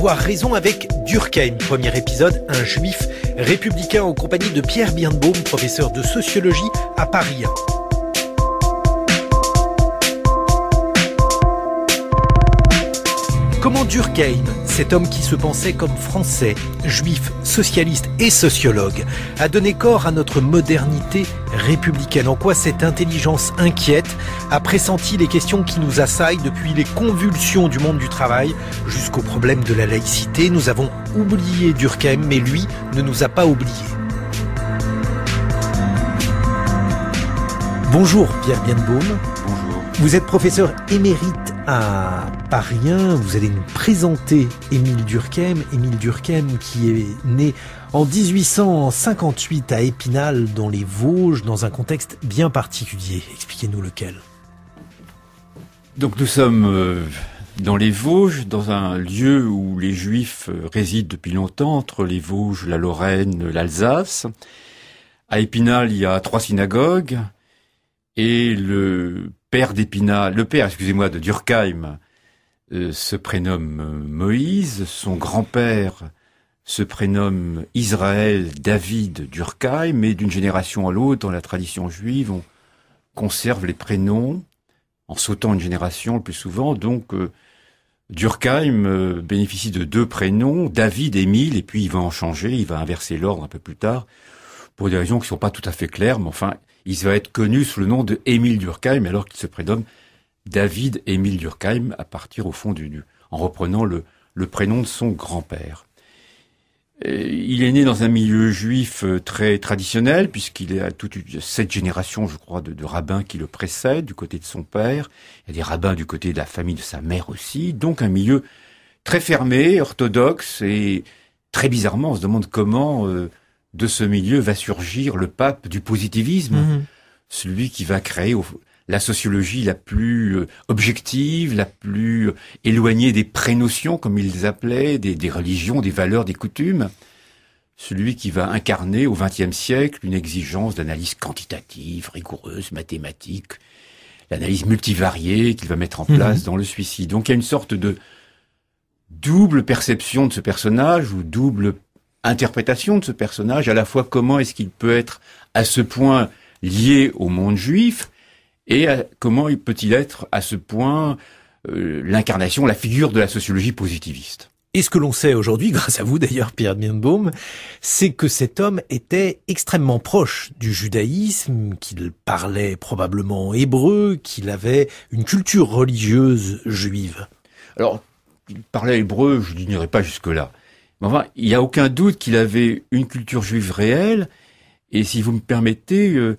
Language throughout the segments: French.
avoir raison avec Durkheim. Premier épisode, un juif républicain en compagnie de Pierre Birnbaum, professeur de sociologie à Paris Comment Durkheim, cet homme qui se pensait comme français, juif, socialiste et sociologue, a donné corps à notre modernité républicaine En quoi cette intelligence inquiète a pressenti les questions qui nous assaillent depuis les convulsions du monde du travail jusqu'au problème de la laïcité Nous avons oublié Durkheim, mais lui ne nous a pas oubliés. Bonjour Pierre Bienbaum. Bonjour. Vous êtes professeur émérite à parisien Vous allez nous présenter Émile Durkheim. Émile Durkheim qui est né en 1858 à Épinal dans les Vosges dans un contexte bien particulier. Expliquez-nous lequel. Donc nous sommes euh, dans les Vosges, dans un lieu où les Juifs euh, résident depuis longtemps, entre les Vosges, la Lorraine, l'Alsace. À Épinal, il y a trois synagogues. Et le père le père, excusez-moi, de Durkheim, euh, se prénomme euh, Moïse, son grand-père se prénomme Israël David Durkheim, mais d'une génération à l'autre, dans la tradition juive, on conserve les prénoms en sautant une génération le plus souvent. Donc, euh, Durkheim bénéficie de deux prénoms, David, et Émile, et puis il va en changer, il va inverser l'ordre un peu plus tard, pour des raisons qui ne sont pas tout à fait claires, mais enfin, il va être connu sous le nom de Émile Durkheim, alors qu'il se prénomme David Émile Durkheim, à partir au fond du, nu, en reprenant le, prénom de son grand-père. Euh, il est né dans un milieu juif euh, très traditionnel, puisqu'il a toute cette génération, je crois, de, rabbins qui le précèdent, du côté de son père. Il y a des rabbins du côté de la famille de sa mère aussi. Donc un milieu très fermé, orthodoxe, et très bizarrement, on se demande comment euh, de ce milieu va surgir le pape du positivisme, mhm. celui qui va créer la sociologie la plus euh, objective, la plus euh, éloignée des prénotions, comme ils appelaient, des, religions, des valeurs, des coutumes. Celui qui va incarner au XXe siècle une exigence d'analyse quantitative, rigoureuse, mathématique, l'analyse multivariée qu'il va mettre en mhm. place dans le suicide. Donc il y a une sorte de double perception de ce personnage ou double interprétation de ce personnage, à la fois comment est-ce qu'il peut être à ce point lié au monde juif et comment peut-il être à ce point euh, l'incarnation, la figure de la sociologie positiviste. Et ce que l'on sait aujourd'hui, grâce à vous d'ailleurs, Pierre bienbaum c'est que cet homme était extrêmement proche du judaïsme, qu'il parlait probablement hébreu, qu'il avait une culture religieuse juive. Alors, il parlait hébreu, je n'ignorais pas jusque-là il n'y a aucun doute qu'il avait une culture juive réelle. Et si vous me permettez euh,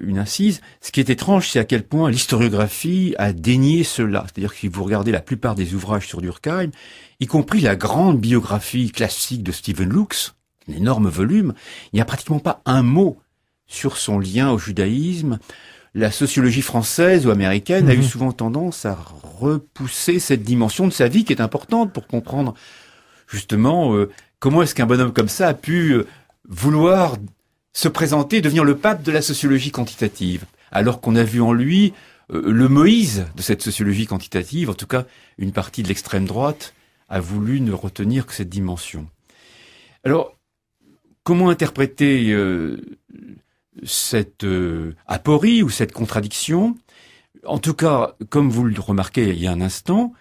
une incise, ce qui est étrange, c'est à quel point l'historiographie a dénié cela. C'est-à-dire que si vous regardez la plupart des ouvrages sur Durkheim, y compris la grande biographie classique de Stephen Lux, un énorme volume, il n'y a pratiquement pas un mot sur son lien au judaïsme. La sociologie française ou américaine a eu mhm. souvent tendance à repousser cette dimension de sa vie qui est importante pour comprendre justement, euh, comment est-ce qu'un bonhomme comme ça a pu euh, vouloir se présenter, devenir le pape de la sociologie quantitative, alors qu'on a vu en lui euh, le Moïse de cette sociologie quantitative, en tout cas une partie de l'extrême droite a voulu ne retenir que cette dimension. Alors, comment interpréter cette aporie ou cette contradiction en tout cas, comme vous le remarquez il y a un instant,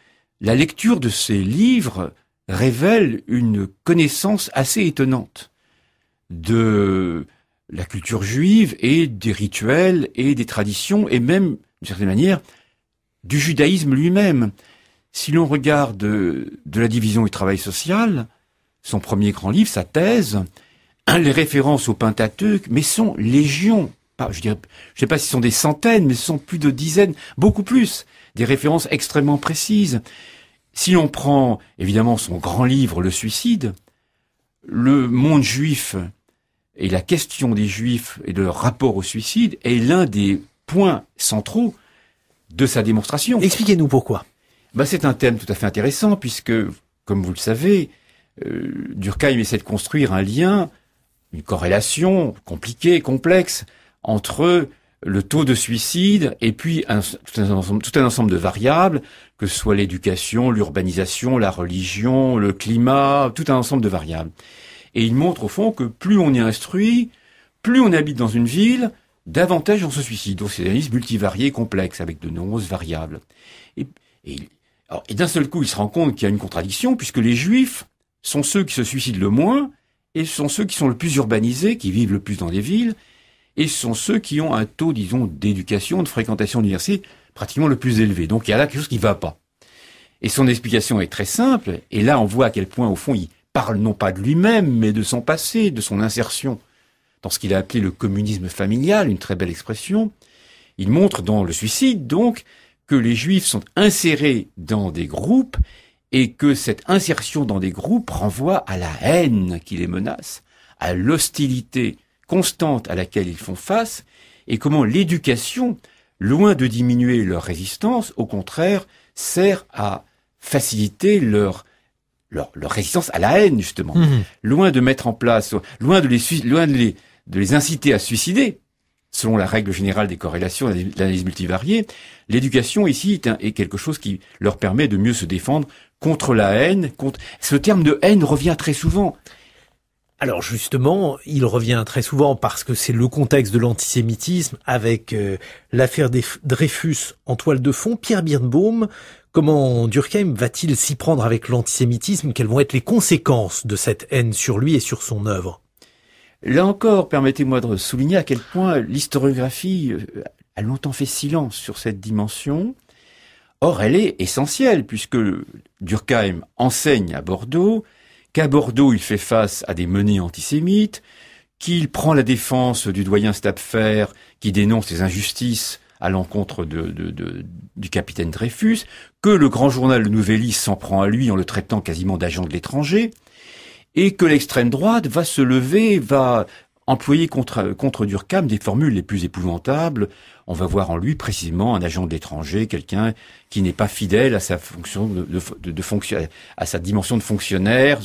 la lecture de ces livres révèle une connaissance assez étonnante de la culture juive et des rituels et des traditions et même, d'une certaine manière, du judaïsme lui-même. Si l'on regarde euh, de la division du travail social, son premier grand livre, sa thèse, les références au Pentateuque, mais sont légion. Je ne sais pas si ce sont des centaines, mais ce sont plus de dizaines, beaucoup plus, des références extrêmement précises. Si l'on prend évidemment son grand livre, Le Suicide, le monde juif et la question des juifs et de leur rapport au suicide est l'un des points centraux de sa démonstration. Expliquez-nous pourquoi. Ben, c'est un thème tout à fait intéressant puisque, comme vous le savez, euh, Durkheim essaie de construire un lien, une corrélation compliquée, complexe, entre le taux de suicide et puis tout, un ensemble, de variables, que ce soit l'éducation, l'urbanisation, la religion, le climat, tout un ensemble de variables. Et il montre au fond que plus on est instruit, plus on habite dans une ville, davantage on se suicide. Donc c'est un analyse multivarié, complexe avec de nombreuses variables. Et, d'un seul coup, il se rend compte qu'il y a une contradiction puisque les juifs sont ceux qui se suicident le moins et sont ceux qui sont le plus urbanisés, qui vivent le plus dans des villes, et sont ceux qui ont un taux, disons, d'éducation, de fréquentation de pratiquement le plus élevé. Donc il y a là quelque chose qui ne va pas. Et son explication est très simple, et là on voit à quel point, au fond, il parle non pas de lui-même, mais de son passé, de son insertion dans ce qu'il a appelé le communisme familial, une très belle expression. Il montre dans le suicide, donc, que les juifs sont insérés dans des groupes et que cette insertion dans des groupes renvoie à la haine qui les menace, à l'hostilité constante à laquelle ils font face et comment l'éducation, loin de diminuer leur résistance, au contraire, sert à faciliter leur leur, résistance à la haine justement, mmh. loin de mettre en place, loin de les loin de les inciter à suicider, selon la règle générale des corrélations de l'analyse multivariée, l'éducation ici est, est, quelque chose qui leur permet de mieux se défendre contre la haine. Contre... Ce terme de haine revient très souvent. Alors justement, il revient très souvent parce que c'est le contexte de l'antisémitisme avec euh, l'affaire des Dreyfus en toile de fond. Pierre Birnbaum, comment Durkheim va-t-il s'y prendre avec l'antisémitisme Quelles vont être les conséquences de cette haine sur lui et sur son œuvre Là encore, permettez-moi de souligner à quel point l'historiographie euh, a longtemps fait silence sur cette dimension. Or, elle est essentielle puisque Durkheim enseigne à Bordeaux, qu'à Bordeaux, il fait face à des menées antisémites, qu'il prend la défense du doyen Stapfer qui dénonce les injustices à l'encontre de, du capitaine Dreyfus, que le grand journal Le Nouvelliste s'en prend à lui en le traitant quasiment d'agent de l'étranger, et que l'extrême droite va se lever, va employé contre, contre Durkheim des formules les plus épouvantables. On va voir en lui précisément un agent d'étranger quelqu'un qui n'est pas fidèle à sa fonction de, de, à sa dimension de fonctionnaire,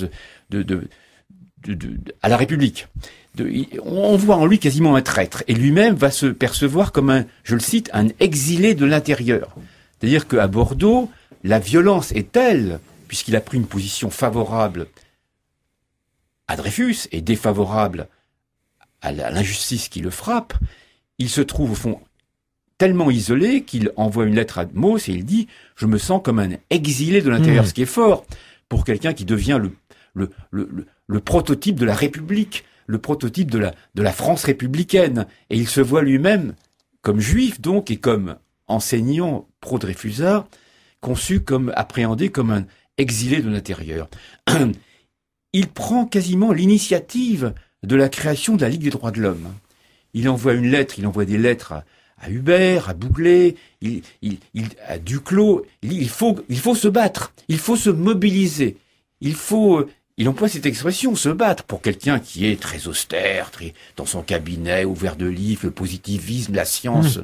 de, à la République. on voit en lui quasiment un traître, et lui-même va se percevoir comme un, je le cite, un exilé de l'intérieur. C'est-à-dire qu'à Bordeaux, la violence est telle, puisqu'il a pris une position favorable à Dreyfus et défavorable à l'injustice qui le frappe, il se trouve au fond tellement isolé qu'il envoie une lettre à Mauss et il dit Je me sens comme un exilé de l'intérieur, mmh. ce qui est fort pour quelqu'un qui devient le, le, le, le, prototype de la République, le prototype de la, de la France républicaine. Et il se voit lui-même comme juif, donc, et comme enseignant pro-Dreyfusard, conçu comme, appréhendé comme un exilé de l'intérieur. il prend quasiment l'initiative de la création de la Ligue des droits de l'homme. Il envoie une lettre, il envoie des lettres à, Hubert, à Bouclé, à Duclos. Il, faut, il faut se battre, il faut se mobiliser, il faut... Euh, il emploie cette expression, se battre, pour quelqu'un qui est très austère, très, dans son cabinet, ouvert de livres, le positivisme, la science.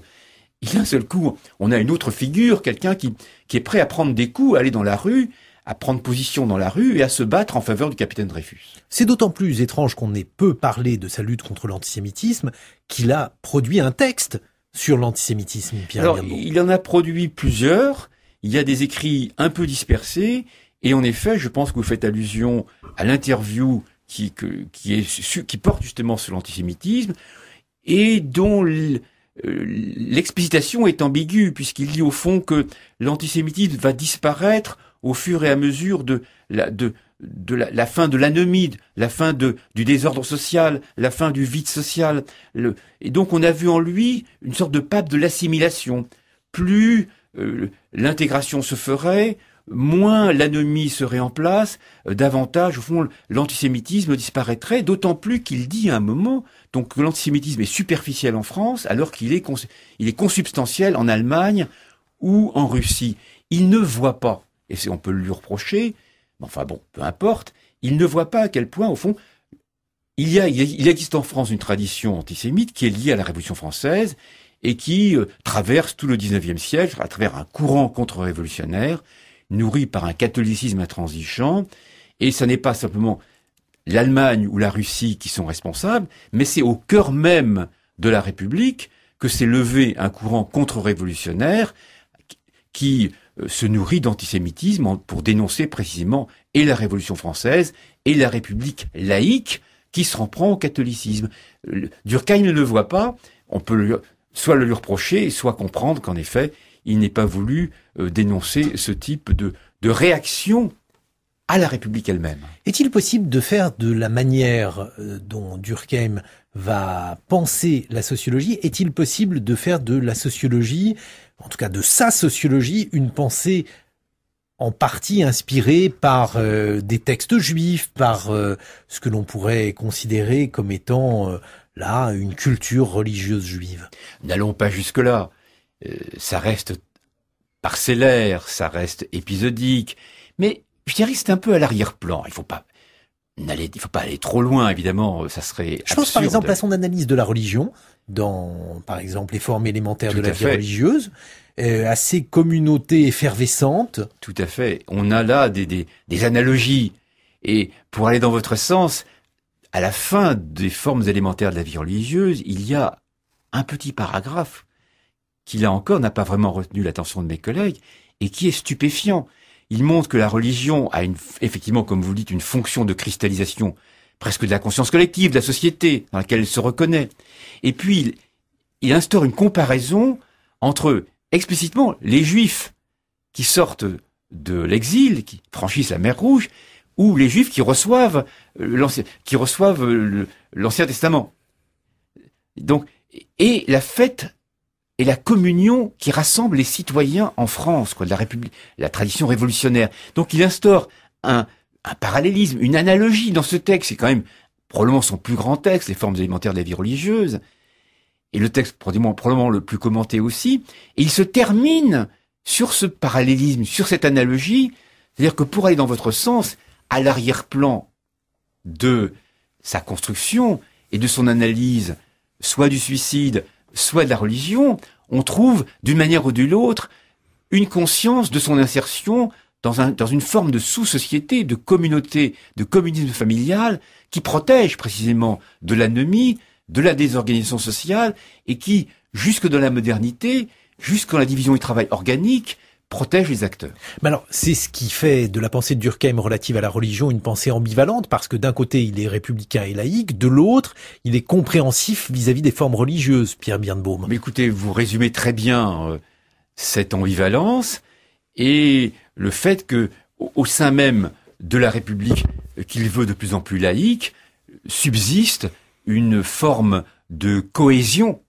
y a un seul coup, on a une autre figure, quelqu'un qui, qui est prêt à prendre des coups, à aller dans la rue à prendre position dans la rue et à se battre en faveur du capitaine Dreyfus. C'est d'autant plus étrange qu'on ait peu parlé de sa lutte contre l'antisémitisme qu'il a produit un texte sur l'antisémitisme, Pierre Alors, Il en a produit plusieurs, il y a des écrits un peu dispersés, et en effet, je pense que vous faites allusion à l'interview qui, qui, qui porte justement sur l'antisémitisme, et dont euh, l'explicitation est ambiguë, puisqu'il dit au fond que l'antisémitisme va disparaître au fur et à mesure de la, fin de l'anomie, la fin du désordre social, la fin du vide social. et donc on a vu en lui une sorte de pape de l'assimilation. Plus euh, l'intégration se ferait, moins l'anomie serait en place, euh, davantage, au fond, l'antisémitisme disparaîtrait, d'autant plus qu'il dit à un moment donc, que l'antisémitisme est superficiel en France, alors qu'il est, est consubstantiel en Allemagne ou en Russie. Il ne voit pas et on peut lui reprocher, mais enfin bon, peu importe, il ne voit pas à quel point, au fond, il, y il existe en France une tradition antisémite qui est liée à la Révolution française et qui euh, traverse tout le XIXe siècle à travers un courant contre-révolutionnaire nourri par un catholicisme intransigeant. Et ce n'est pas simplement l'Allemagne ou la Russie qui sont responsables, mais c'est au cœur même de la République que s'est levé un courant contre-révolutionnaire qui euh, se nourrit d'antisémitisme pour dénoncer précisément et la Révolution française et la République laïque qui se reprend au catholicisme. Durkheim ne le voit pas, on peut soit le lui reprocher, soit comprendre qu'en effet, il n'est pas voulu euh, dénoncer ce type de, de réaction à la République elle-même. Est-il possible de faire de la manière euh, dont Durkheim va penser la sociologie, est-il possible de faire de la sociologie en tout cas de sa sociologie, une pensée en partie inspirée par euh, des textes juifs, par euh, ce que l'on pourrait considérer comme étant euh, là une culture religieuse juive. N'allons pas jusque-là. ça reste parcellaire, ça reste épisodique, mais je dirais c'est un peu à l'arrière-plan. Il faut pas il faut pas aller trop loin, évidemment, ça serait. Je pense par exemple à son analyse de la religion dans, par exemple, les formes élémentaires de la vie religieuse, à euh, ces communautés effervescentes. Tout à fait. On a là des, des, analogies. Et pour aller dans votre sens, à la fin des formes élémentaires de la vie religieuse, il y a un petit paragraphe qui, là encore, n'a pas vraiment retenu l'attention de mes collègues et qui est stupéfiant. Il montre que la religion a une, effectivement, comme vous le dites, une fonction de cristallisation presque de la conscience collective, de la société dans laquelle elle se reconnaît. Et puis, il, instaure une comparaison entre, explicitement, les juifs qui sortent de l'exil, qui franchissent la mer Rouge, ou les juifs qui reçoivent euh, l'Ancien, qui reçoivent l'Ancien Testament. Donc, et la fête et la communion qui rassemble les citoyens en France, quoi, de la République, la tradition révolutionnaire. Donc, il instaure un, un parallélisme, une analogie dans ce texte. C'est quand même probablement son plus grand texte, Les formes élémentaires de la vie religieuse. Et le texte probablement, probablement le plus commenté aussi. Et il se termine sur ce parallélisme, sur cette analogie. C'est-à-dire que pour aller dans votre sens, à l'arrière-plan de sa construction et de son analyse, soit du suicide, soit de la religion, on trouve, d'une manière ou d'une autre une conscience de son insertion dans, une forme de sous-société, de communauté, de communisme familial qui protège précisément de l'anomie, de la désorganisation sociale et qui, jusque dans la modernité, jusqu'en la division du travail organique, protège les acteurs. Mais alors, c'est ce qui fait de la pensée de Durkheim relative à la religion une pensée ambivalente, parce que d'un côté, il est républicain et laïque, de l'autre, il est compréhensif vis-à-vis des formes religieuses, Pierre Birnbaum. Mais écoutez, vous résumez très bien euh, cette ambivalence et le fait que, au sein même de la République euh, qu'il veut de plus en plus laïque, subsiste une forme de cohésion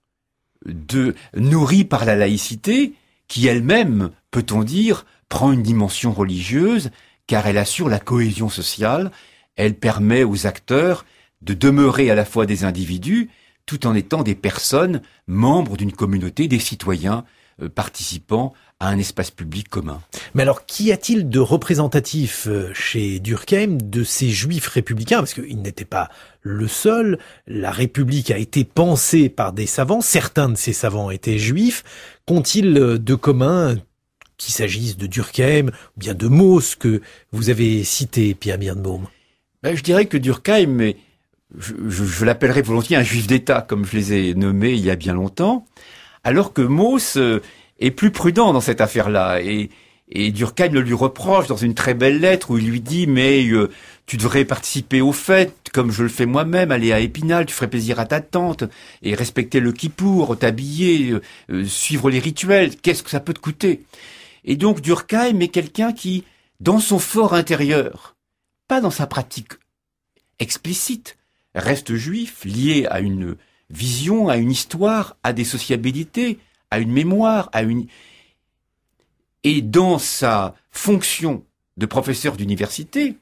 de, nourrie par la laïcité qui elle-même, peut-on dire, prend une dimension religieuse car elle assure la cohésion sociale, elle permet aux acteurs de demeurer à la fois des individus tout en étant des personnes membres d'une communauté, des citoyens euh, participants, un espace public commun. Mais alors, qu'y a-t-il de représentatif euh, chez Durkheim de ces juifs républicains Parce qu'ils n'était pas le seul. La République a été pensée par des savants. Certains de ces savants étaient juifs. Qu'ont-ils euh, de commun qu'il s'agisse de Durkheim ou bien de Mauss que vous avez cité, Pierre Birnbaum ben, Je dirais que Durkheim est je, je, l'appellerais volontiers un juif d'État, comme je les ai nommés il y a bien longtemps, alors que Mauss euh, est plus prudent dans cette affaire-là. Et, Durkheim le lui reproche dans une très belle lettre où il lui dit mais euh, tu devrais participer aux fêtes comme je le fais moi-même, aller à Épinal, tu ferais plaisir à ta tante et respecter le Kippour, t'habiller, euh, euh, suivre les rituels, qu'est-ce que ça peut te coûter Et donc Durkheim est quelqu'un qui dans son fort intérieur, pas dans sa pratique explicite, reste juif, lié à une vision, à une histoire, à des sociabilités, à une mémoire, à une... Et dans sa fonction de professeur d'université,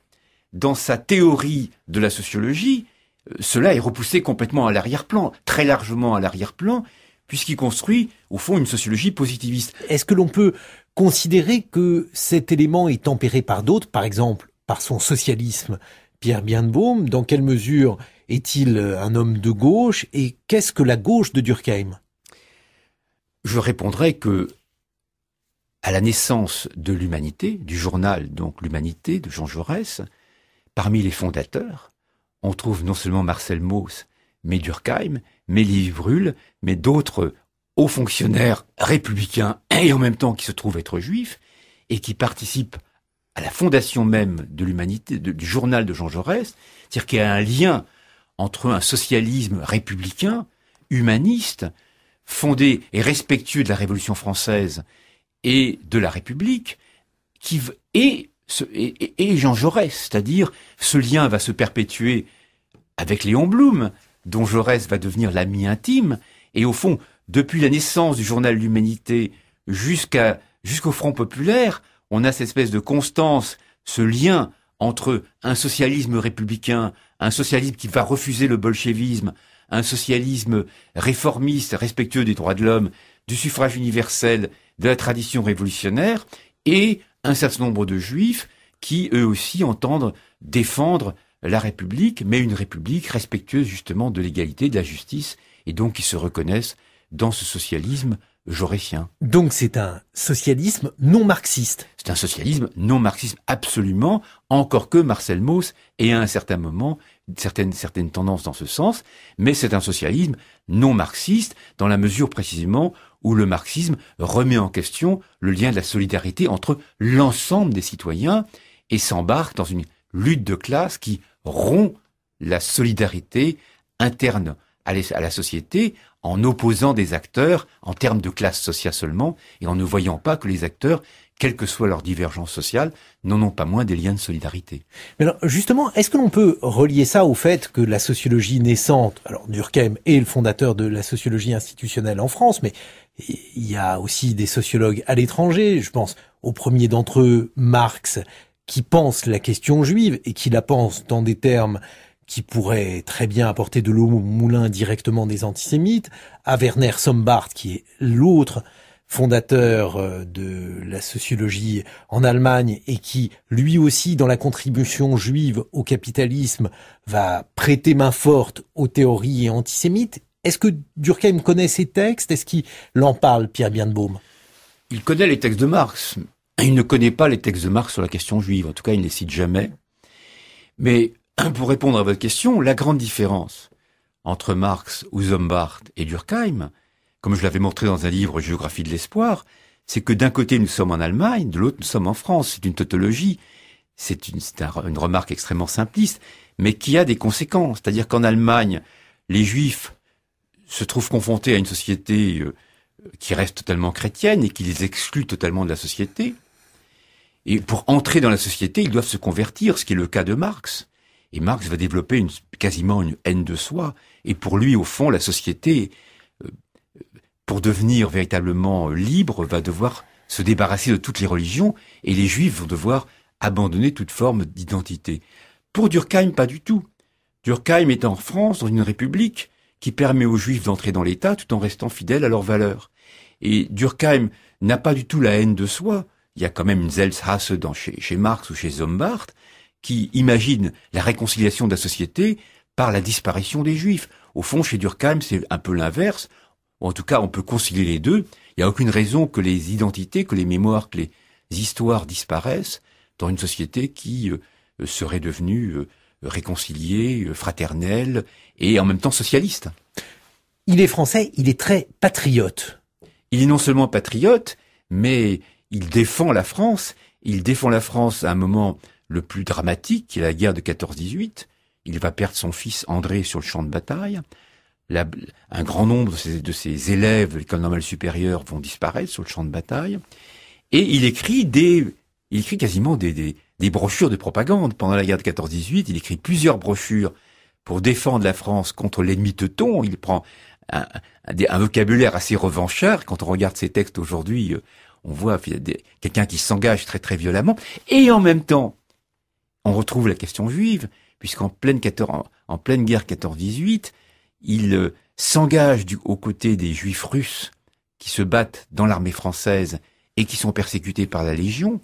dans sa théorie de la sociologie, euh, cela est repoussé complètement à l'arrière-plan, très largement à l'arrière-plan, puisqu'il construit, au fond, une sociologie positiviste. Est-ce que l'on peut considérer que cet élément est tempéré par d'autres, par exemple par son socialisme Pierre bienbaum dans quelle mesure est-il euh, un homme de gauche et qu'est-ce que la gauche de Durkheim je répondrai que à la naissance de l'humanité, du journal donc l'humanité de Jean Jaurès, parmi les fondateurs, on trouve non seulement Marcel Mauss, mais Durkheim, mais Lévi mais d'autres hauts fonctionnaires républicains et en même temps qui se trouvent être juifs et qui participent à la fondation même de l'humanité, du journal de Jean Jaurès, c'est-à-dire qu'il y a un lien entre un socialisme républicain, humaniste, fondé et respectueux de la Révolution française et de la République, qui et, et, Jean Jaurès, c'est-à-dire ce lien va se perpétuer avec Léon Blum, dont Jaurès va devenir l'ami intime, et au fond, depuis la naissance du journal L'Humanité jusqu'à jusqu'au Front populaire, on a cette espèce de constance, ce lien entre un socialisme républicain, un socialisme qui va refuser le bolchevisme, un socialisme réformiste, respectueux des droits de l'homme, du suffrage universel, de la tradition révolutionnaire, et un certain nombre de juifs qui, eux aussi, entendent défendre la République, mais une République respectueuse justement de l'égalité, de la justice, et donc qui se reconnaissent dans ce socialisme donc c'est un socialisme non marxiste. C'est un socialisme non marxiste absolument, encore que Marcel Mauss ait à un certain moment certaines, certaines tendances dans ce sens, mais c'est un socialisme non marxiste dans la mesure précisément où le marxisme remet en question le lien de la solidarité entre l'ensemble des citoyens et s'embarque dans une lutte de classe qui rompt la solidarité interne à la société en opposant des acteurs en termes de classe sociale seulement, et en ne voyant pas que les acteurs, quelle que soit leur divergence sociale, n'en ont pas moins des liens de solidarité. Mais justement, est-ce que l'on peut relier ça au fait que la sociologie naissante, alors Durkheim est le fondateur de la sociologie institutionnelle en France, mais il y a aussi des sociologues à l'étranger, je pense au premier d'entre eux, Marx, qui pense la question juive et qui la pense dans des termes qui pourrait très bien apporter de l'eau au moulin directement des antisémites, à Werner Sombart, qui est l'autre fondateur euh, de la sociologie en Allemagne et qui, lui aussi, dans la contribution juive au capitalisme, va prêter main forte aux théories antisémites. Est-ce que Durkheim connaît ces textes Est-ce qu'il en parle, Pierre bienbaum Il connaît les textes de Marx. Il ne connaît pas les textes de Marx sur la question juive. En tout cas, il ne les cite jamais. Mais Pour répondre à votre question, la grande différence entre Marx ou et Durkheim, comme je l'avais montré dans un livre Géographie de l'espoir, c'est que d'un côté nous sommes en Allemagne, de l'autre nous sommes en France. C'est une tautologie, c'est une remarque extrêmement simpliste, mais qui a des conséquences. C'est-à-dire qu'en Allemagne, les Juifs se trouvent confrontés à une société euh, qui reste totalement chrétienne et qui les exclut totalement de la société. Et pour entrer dans la société, ils doivent se convertir, ce qui est le cas de Marx. Et Marx va développer quasiment une haine de soi. Et pour lui, au fond, la société, euh, euh, pour devenir véritablement euh, libre, va devoir se débarrasser de toutes les religions et les juifs vont devoir abandonner toute forme d'identité. Pour Durkheim, pas du tout. Durkheim est en France, dans une république qui permet aux juifs d'entrer dans l'État tout en restant fidèles à leurs valeurs. Et Durkheim n'a pas du tout la haine de soi. Il y a quand même une Zelshasse dans chez, chez Marx ou chez Zombart, qui imagine la réconciliation de la société par la disparition des juifs. Au fond, chez Durkheim, c'est un peu l'inverse. En tout cas, on peut concilier les deux. Il n'y a aucune raison que les identités, que les mémoires, que les histoires disparaissent dans une société qui euh, serait devenue euh, réconciliée, euh, fraternelle et en même temps socialiste. Il est français, il est très patriote. Il est non seulement patriote, mais il défend la France. Il défend la France à un moment le plus dramatique, qui est la guerre de 14-18. Il va perdre son fils André sur le champ de bataille. un grand nombre de ses, élèves de l'école normale supérieure vont disparaître sur le champ de bataille. Et il écrit des, il écrit quasiment des, des, brochures de propagande. Pendant la guerre de 14-18, il écrit plusieurs brochures pour défendre la France contre l'ennemi teuton. Il prend un, vocabulaire assez revanchard. Quand on regarde ses textes aujourd'hui, euh, on voit quelqu'un qui s'engage très très violemment. Et en même temps, on retrouve la question juive, puisqu'en pleine, guerre 14-18, il euh, s'engage du, aux côtés des juifs russes qui se battent dans l'armée française et qui sont persécutés par la Légion.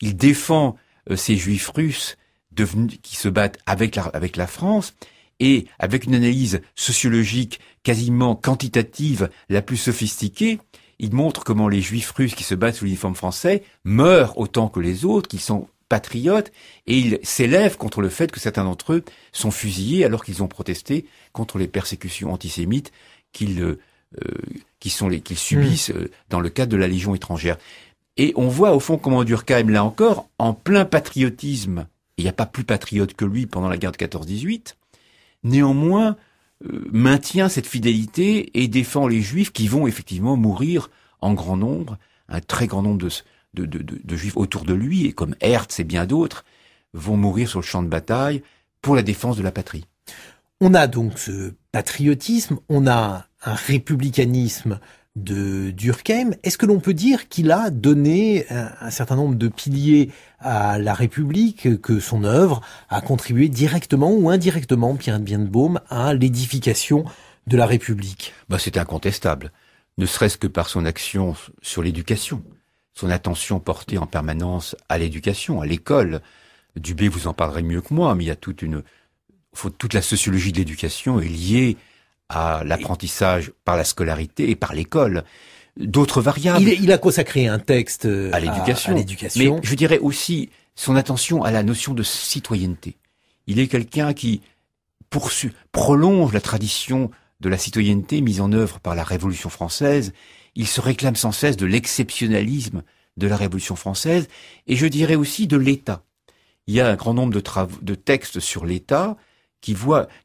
Il défend euh, ces juifs russes devenus, qui se battent avec la, avec la France et avec une analyse sociologique quasiment quantitative la plus sophistiquée, il montre comment les juifs russes qui se battent sous l'uniforme français meurent autant que les autres, qui sont patriotes et ils s'élèvent contre le fait que certains d'entre eux sont fusillés alors qu'ils ont protesté contre les persécutions antisémites qu'ils euh, qu'ils subissent hmm. euh, dans le cadre de la Légion étrangère. Et on voit au fond comment Durkheim là encore en plein patriotisme. Il n'y a pas plus patriote que lui pendant la guerre de 14-18. Néanmoins, euh, maintient cette fidélité et défend les Juifs qui vont effectivement mourir en grand nombre, un très grand nombre de, de, juifs autour de lui, et comme Hertz et bien d'autres, vont mourir sur le champ de bataille pour la défense de la patrie. On a donc ce patriotisme, on a un républicanisme de Durkheim. Est-ce que l'on peut dire qu'il a donné un, certain nombre de piliers à la République, que son œuvre a contribué directement ou indirectement, Pierre de Bienbaum, à l'édification de la République bah, C'est incontestable, ne serait-ce que par son action sur l'éducation son attention portée en permanence à l'éducation, à l'école. Dubé, vous en parlerez mieux que moi, mais il y a toute une, toute la sociologie de l'éducation est liée à l'apprentissage par la scolarité et par l'école. D'autres variables. Il, il, a consacré un texte euh, à l'éducation. Mais je dirais aussi son attention à la notion de citoyenneté. Il est quelqu'un qui poursuit, prolonge la tradition de la citoyenneté mise en œuvre par la Révolution française il se réclame sans cesse de l'exceptionnalisme de la Révolution française et je dirais aussi de l'État. Il y a un grand nombre de, travaux, de textes sur l'État qui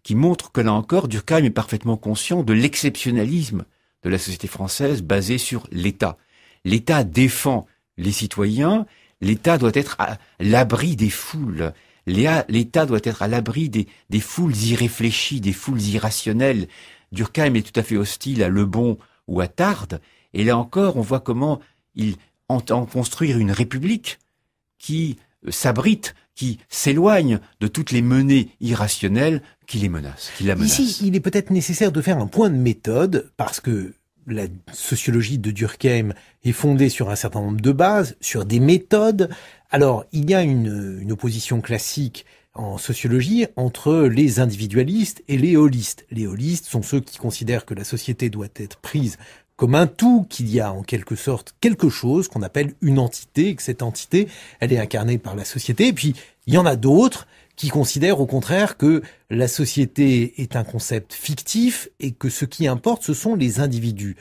qui montrent que là encore, Durkheim est parfaitement conscient de l'exceptionnalisme de la société française basée sur l'État. L'État défend les citoyens, l'État doit être à l'abri des foules. L'État doit être à l'abri des, des, foules irréfléchies, des foules irrationnelles. Durkheim est tout à fait hostile à Lebon ou à Tarde, et là encore, on voit comment il entend construire une république qui euh, s'abrite, qui s'éloigne de toutes les menées irrationnelles qui les menacent, qui la menacent. Ici, il est peut-être nécessaire de faire un point de méthode parce que la sociologie de Durkheim est fondée sur un certain nombre de bases, sur des méthodes. Alors, il y a une, une opposition classique en sociologie entre les individualistes et les holistes. Les holistes sont ceux qui considèrent que la société doit être prise comme un tout, qu'il y a en quelque sorte quelque chose qu'on appelle une entité, et que cette entité, elle est incarnée par la société. Et puis, il y en a d'autres qui considèrent au contraire que la société est un concept fictif et que ce qui importe, ce sont les individus.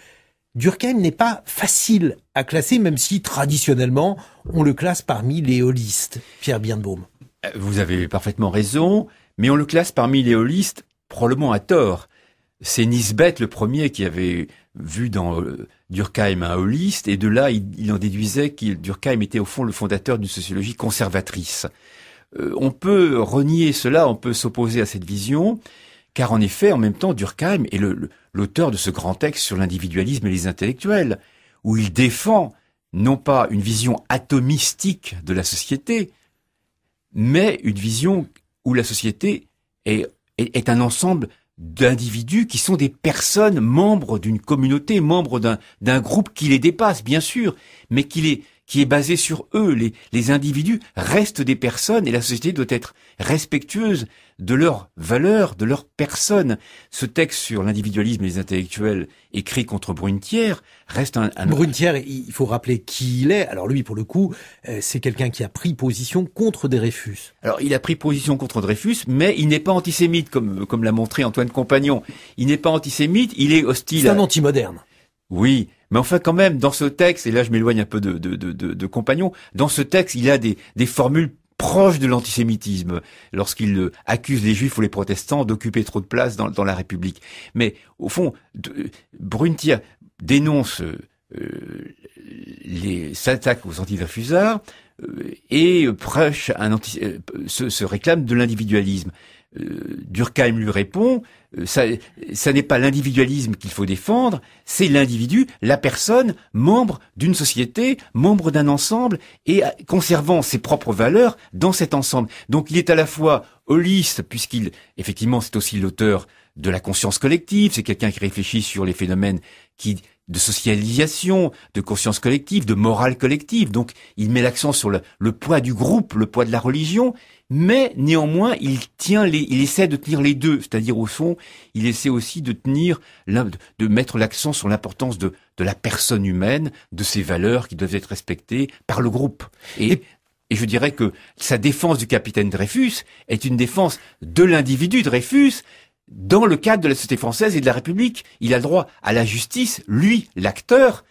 Durkheim n'est pas facile à classer, même si traditionnellement, on le classe parmi les holistes. Pierre Birnbaum. Euh, vous avez parfaitement raison, mais on le classe parmi les holistes probablement à tort c'est Nisbet le premier qui avait vu dans euh, Durkheim un holiste, et de là, il, en déduisait qu'il Durkheim était au fond le fondateur d'une sociologie conservatrice. Euh, on peut renier cela, on peut s'opposer à cette vision, car en effet, en même temps, Durkheim est l'auteur de ce grand texte sur l'individualisme et les intellectuels, où il défend non pas une vision atomistique de la société, mais une vision où la société est un ensemble d'individus qui sont des personnes membres d'une communauté, membres d'un groupe qui les dépasse, bien sûr, mais qui qui est basé sur eux. les individus restent des personnes et la société doit être respectueuse de leur valeur, de leur personne. Ce texte sur l'individualisme et les intellectuels écrit contre Brunetière reste un, Brunetière, il faut rappeler qui il est. Alors lui, pour le coup, euh, c'est quelqu'un qui a pris position contre Dreyfus. Alors il a pris position contre Dreyfus, mais il n'est pas antisémite, comme, comme l'a montré Antoine Compagnon. Il n'est pas antisémite, il est hostile. C'est un anti-moderne. Oui, mais enfin quand même, dans ce texte, et là je m'éloigne un peu de, de, de, de, de compagnon, dans ce texte, il a des, des formules proche de l'antisémitisme lorsqu'il euh, accuse les juifs ou les protestants d'occuper trop de place dans, la République. Mais au fond, de, euh, dénonce euh, les attaques aux antidéfuseurs et prêche se réclame de l'individualisme. Euh, Durkheim lui répond, euh, ça, n'est pas l'individualisme qu'il faut défendre, c'est l'individu, la personne, membre d'une société, membre d'un ensemble, et conservant ses propres valeurs dans cet ensemble. Donc il est à la fois holiste, puisqu'il, effectivement, c'est aussi l'auteur de la conscience collective, c'est quelqu'un qui réfléchit sur les phénomènes qui de socialisation, de conscience collective, de morale collective. Donc il met l'accent sur le, poids du groupe, le poids de la religion, mais néanmoins il tient il essaie de tenir les deux, c'est-à-dire au fond il essaie aussi de tenir, de mettre l'accent sur l'importance de, la personne humaine, de ses valeurs qui doivent être respectées par le groupe. Et je dirais que sa défense du capitaine Dreyfus est une défense de l'individu Dreyfus, dans le cadre de la société française et de la République. Il a le droit à la justice, lui, l'acteur,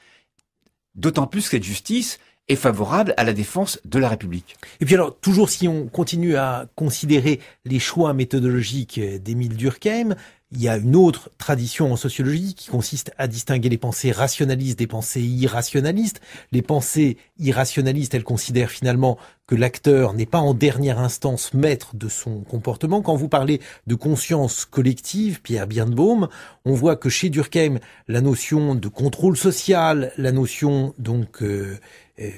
d'autant plus que cette justice est favorable à la défense de la République. Et puis alors, toujours si on continue à considérer les choix méthodologiques d'Émile Durkheim, il y a une autre tradition en sociologie qui consiste à distinguer les pensées rationalistes des pensées irrationalistes. Les pensées irrationalistes, elles considèrent finalement que l'acteur n'est pas en dernière instance maître de son comportement. Quand vous parlez de conscience collective, Pierre Birnbaum, on voit que chez Durkheim, la notion de contrôle social, la notion donc euh, euh,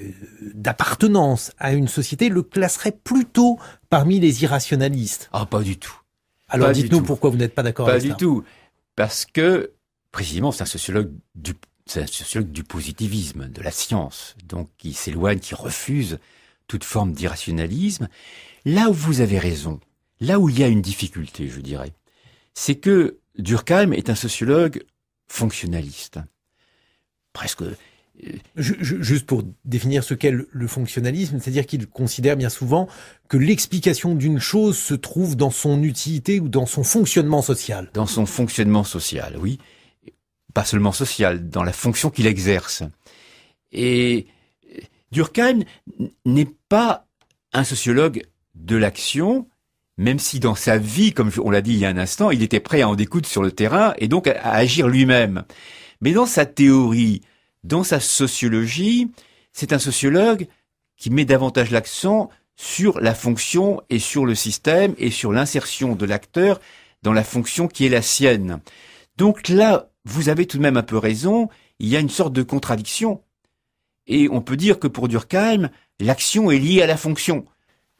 d'appartenance à une société le classerait plutôt parmi les irrationalistes. Ah, pas du tout. Alors dites-nous pourquoi vous n'êtes pas d'accord avec ça. Pas du tout. Parce que, précisément, c'est un sociologue du, du positivisme, de la science, donc qui s'éloigne, qui refuse toute forme d'irrationalisme. Là où vous avez raison, là où il y a une difficulté, je dirais, c'est que Durkheim est un sociologue fonctionnaliste. Presque Juste pour définir ce qu'est le fonctionnalisme, c'est-à-dire qu'il considère bien souvent que l'explication d'une chose se trouve dans son utilité ou dans son fonctionnement social. Dans son fonctionnement social, oui. Pas seulement social, dans la fonction qu'il exerce. Et euh, Durkheim n'est pas un sociologue de l'action, même si dans sa vie, comme on l'a dit il y a un instant, il était prêt à en découdre sur le terrain et donc à agir lui-même. Mais dans sa théorie, dans sa sociologie, c'est un sociologue qui met davantage l'accent sur la fonction et sur le système et sur l'insertion de l'acteur dans la fonction qui est la sienne. Donc là, vous avez tout de même un peu raison, il y a une sorte de contradiction. Et on peut dire que pour Durkheim, l'action est liée à la fonction.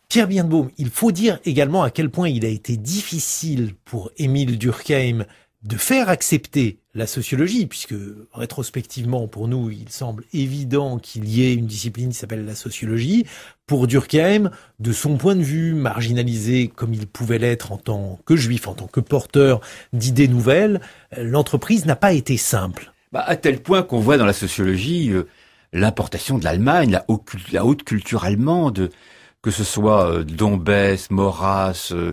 Pierre Birnbaum, il faut dire également à quel point il a été difficile pour Émile Durkheim de faire accepter la sociologie, puisque rétrospectivement, pour nous, il semble évident qu'il y ait une discipline qui s'appelle la sociologie. Pour Durkheim, de son point de vue, marginalisé comme il pouvait l'être en tant que juif, en tant que porteur d'idées nouvelles, l'entreprise n'a pas été simple. Bah, à tel point qu'on voit dans la sociologie euh, l'importation de l'Allemagne, la, haute culture allemande, que ce soit euh, Dombes, Maurras, euh,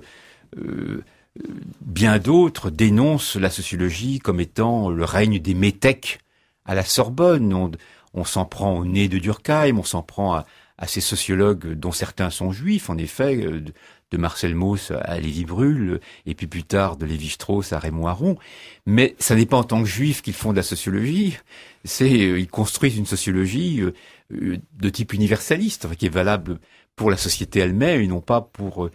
bien d'autres dénoncent la sociologie comme étant le règne des métèques à la Sorbonne. On, s'en prend au nez de Durkheim, on s'en prend à, ces sociologues dont certains sont juifs, en effet, euh, de, Marcel Mauss à Lévi Brulle, et puis plus tard de Lévi-Strauss à Raymond Aron. Mais ça n'est pas en tant que juifs qu'ils font de la sociologie, c'est euh, ils construisent une sociologie euh, de type universaliste, qui est valable pour la société elle-même et non pas pour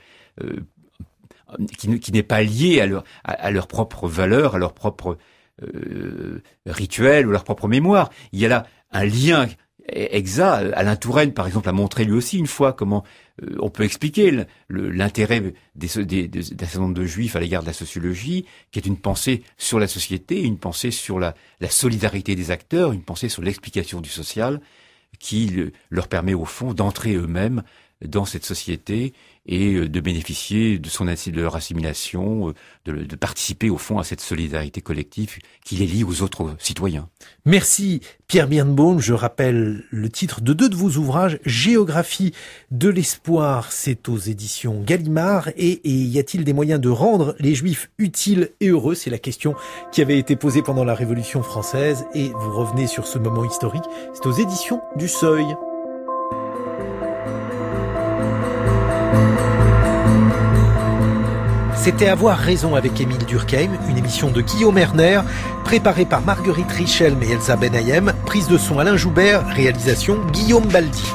qui, n'est pas lié à leur, à, propre valeur, à leur propre euh, rituel ou leur propre mémoire. Il y a là un lien exact. Alain Touraine, par exemple, a montré lui aussi une fois comment euh, on peut expliquer l'intérêt d'un des, certain nombre de juifs à l'égard de la sociologie, qui est une pensée sur la société, une pensée sur la, solidarité des acteurs, une pensée sur l'explication du social, qui leur permet au fond d'entrer eux-mêmes dans cette société et euh, de bénéficier de son de leur assimilation, euh, de, participer au fond à cette solidarité collective qui les lie aux autres citoyens. Merci Pierre Birnbaum. Je rappelle le titre de deux de vos ouvrages, Géographie de l'espoir, c'est aux éditions Gallimard, et, et y a-t-il des moyens de rendre les Juifs utiles et heureux C'est la question qui avait été posée pendant la Révolution française, et vous revenez sur ce moment historique, c'est aux éditions du Seuil. C'était Avoir raison avec Émile Durkheim, une émission de Guillaume Erner, préparée par Marguerite Richelme et Elsa Benayem, prise de son Alain Joubert, réalisation Guillaume Baldi.